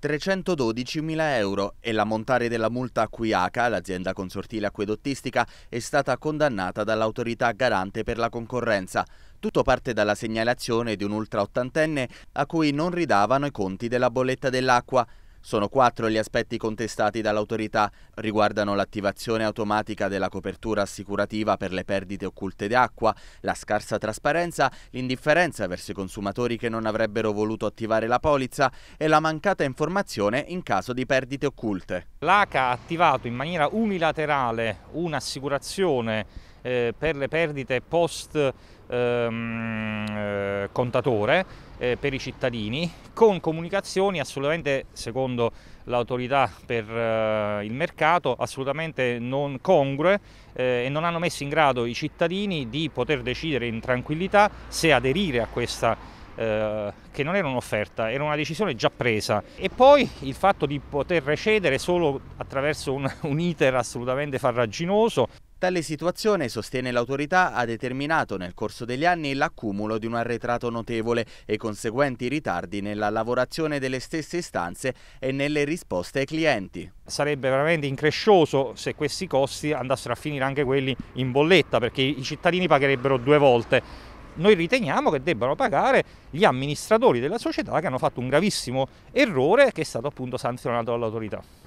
312.000 euro e l'ammontare della multa a cui ACA, l'azienda consortile acquedottistica, è stata condannata dall'autorità garante per la concorrenza. Tutto parte dalla segnalazione di un ultraottantenne a cui non ridavano i conti della bolletta dell'acqua. Sono quattro gli aspetti contestati dall'autorità, riguardano l'attivazione automatica della copertura assicurativa per le perdite occulte d'acqua, la scarsa trasparenza, l'indifferenza verso i consumatori che non avrebbero voluto attivare la polizza e la mancata informazione in caso di perdite occulte. L'ACA ha attivato in maniera unilaterale un'assicurazione eh, per le perdite post ehm, eh, contatore eh, per i cittadini con comunicazioni assolutamente secondo l'autorità per eh, il mercato assolutamente non congrue eh, e non hanno messo in grado i cittadini di poter decidere in tranquillità se aderire a questa eh, che non era un'offerta, era una decisione già presa e poi il fatto di poter recedere solo attraverso un, un iter assolutamente farraginoso Tale situazione, sostiene l'autorità, ha determinato nel corso degli anni l'accumulo di un arretrato notevole e conseguenti ritardi nella lavorazione delle stesse istanze e nelle risposte ai clienti. Sarebbe veramente increscioso se questi costi andassero a finire anche quelli in bolletta perché i cittadini pagherebbero due volte noi riteniamo che debbano pagare gli amministratori della società che hanno fatto un gravissimo errore che è stato appunto sanzionato dall'autorità.